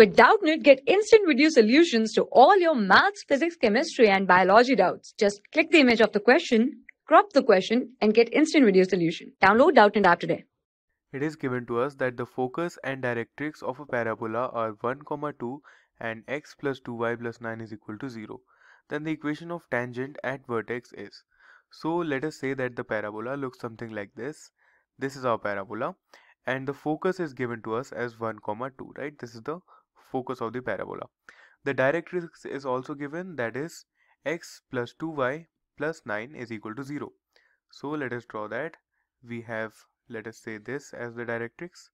With Doubtnit, get instant video solutions to all your maths, physics, chemistry, and biology doubts. Just click the image of the question, crop the question, and get instant video solution. Download Doubtnit app today. It is given to us that the focus and directrix of a parabola are 1, comma 2 and x plus 2y plus 9 is equal to 0. Then the equation of tangent at vertex is. So let us say that the parabola looks something like this. This is our parabola and the focus is given to us as 1, comma 2, right? This is the focus of the parabola. The directrix is also given that is x plus 2y plus 9 is equal to 0. So let us draw that. We have let us say this as the directrix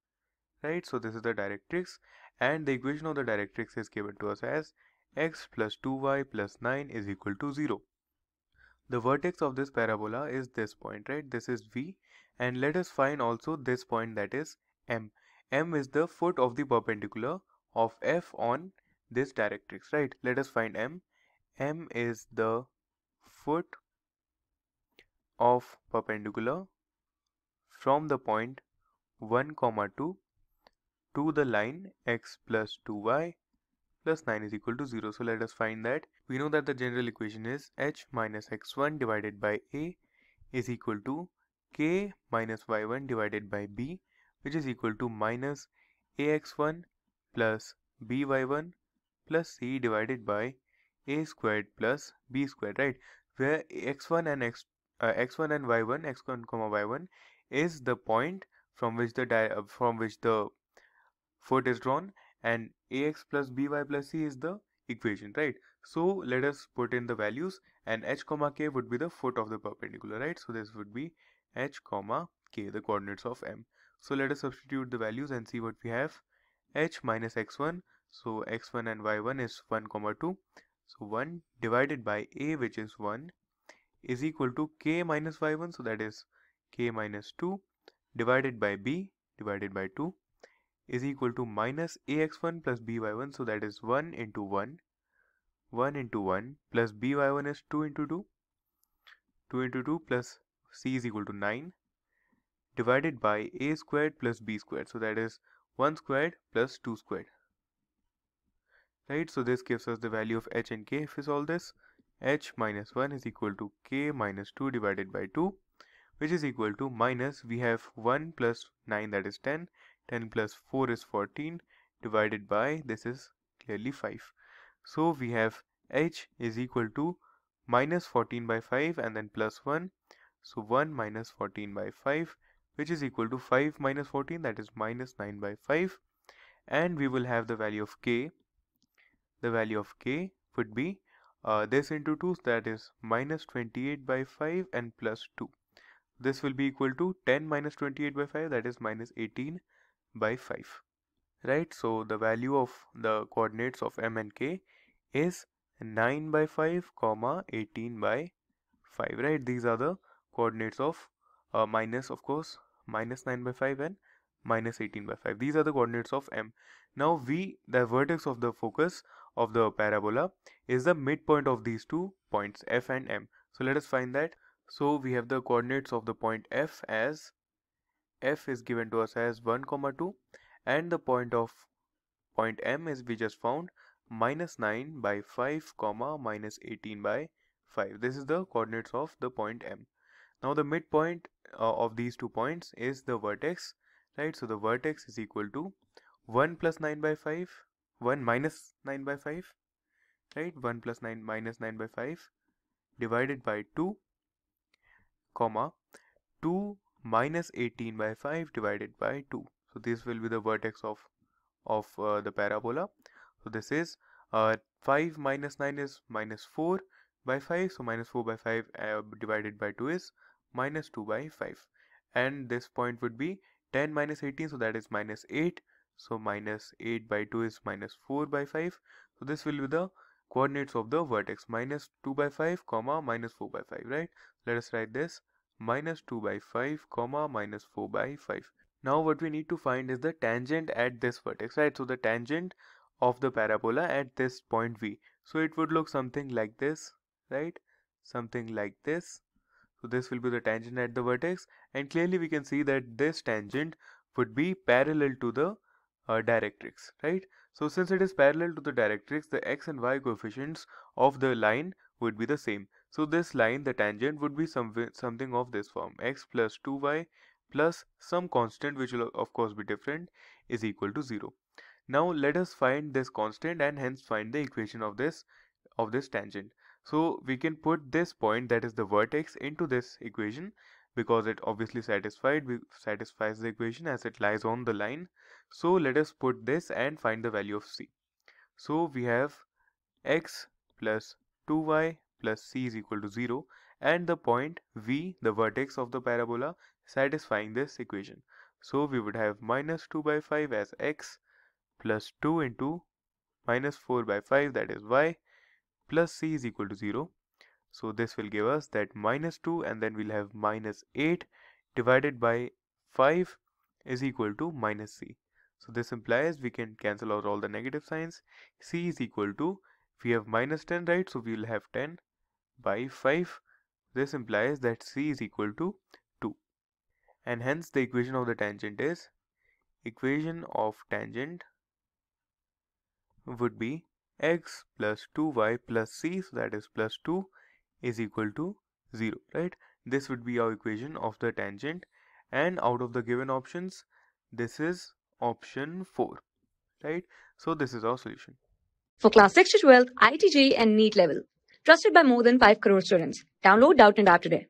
right. So this is the directrix and the equation of the directrix is given to us as x plus 2y plus 9 is equal to 0. The vertex of this parabola is this point right. This is v and let us find also this point that is m. m is the foot of the perpendicular of f on this directrix right let us find m m is the foot of perpendicular from the point 1 comma 2 to the line x plus 2y plus 9 is equal to 0 so let us find that we know that the general equation is h minus x1 divided by a is equal to k minus y1 divided by b which is equal to minus ax1 plus by 1 plus c divided by a squared plus b squared right where x1 and x uh, x1 and y1 x1 comma y1 is the point from which the di uh, from which the foot is drawn and ax plus by plus c is the equation right so let us put in the values and h comma k would be the foot of the perpendicular right so this would be h comma k the coordinates of m so let us substitute the values and see what we have h minus x1 so x1 and y1 is 1 comma 2 so 1 divided by a which is 1 is equal to k minus y1 so that is k minus 2 divided by b divided by 2 is equal to minus ax1 plus by1 so that is 1 into 1 1 into 1 plus by1 is 2 into 2 2 into 2 plus c is equal to 9 divided by a squared plus b squared so that is 1 squared plus 2 squared right so this gives us the value of h and k if we solve this h minus 1 is equal to k minus 2 divided by 2 which is equal to minus we have 1 plus 9 that is 10 10 plus 4 is 14 divided by this is clearly 5 so we have h is equal to minus 14 by 5 and then plus 1 so 1 minus 14 by 5 which is equal to 5 minus 14 that is minus 9 by 5 and we will have the value of k the value of k would be uh, this into 2 that is minus 28 by 5 and plus 2 this will be equal to 10 minus 28 by 5 that is minus 18 by 5 right so the value of the coordinates of m and k is 9 by 5 comma 18 by 5 right these are the coordinates of uh, minus of course minus 9 by 5 and minus 18 by 5 these are the coordinates of m now v the vertex of the focus of the parabola is the midpoint of these two points f and m so let us find that so we have the coordinates of the point f as f is given to us as 1 comma 2 and the point of point m is we just found minus 9 by 5 comma minus 18 by 5 this is the coordinates of the point m now the midpoint uh, of these two points is the vertex, right? So the vertex is equal to 1 plus 9 by 5, 1 minus 9 by 5, right? 1 plus 9 minus 9 by 5 divided by 2, comma, 2 minus 18 by 5 divided by 2. So this will be the vertex of, of uh, the parabola. So this is uh, 5 minus 9 is minus 4 by 5 so minus 4 by 5 uh, divided by 2 is minus 2 by 5 and this point would be 10 minus 18 so that is minus 8 so minus 8 by 2 is minus 4 by 5 so this will be the coordinates of the vertex minus 2 by 5 comma minus 4 by 5 right let us write this minus 2 by 5 comma minus 4 by 5 now what we need to find is the tangent at this vertex right so the tangent of the parabola at this point v so it would look something like this right something like this so this will be the tangent at the vertex and clearly we can see that this tangent would be parallel to the uh, directrix right so since it is parallel to the directrix the x and y coefficients of the line would be the same so this line the tangent would be some something of this form x plus 2y plus some constant which will of course be different is equal to 0 now let us find this constant and hence find the equation of this of this tangent so we can put this point that is the vertex into this equation because it obviously satisfied satisfies the equation as it lies on the line. So let us put this and find the value of c. So we have x plus 2y plus c is equal to 0 and the point v the vertex of the parabola satisfying this equation. So we would have minus 2 by 5 as x plus 2 into minus 4 by 5 that is y plus c is equal to 0. So this will give us that minus 2 and then we'll have minus 8 divided by 5 is equal to minus c. So this implies we can cancel out all the negative signs. c is equal to, we have minus 10 right, so we will have 10 by 5. This implies that c is equal to 2. And hence the equation of the tangent is, equation of tangent would be x plus 2y plus c so that is plus 2 is equal to 0 right this would be our equation of the tangent and out of the given options this is option 4 right so this is our solution for class 6 to 12 itj and neat level trusted by more than 5 crore students download doubt and app today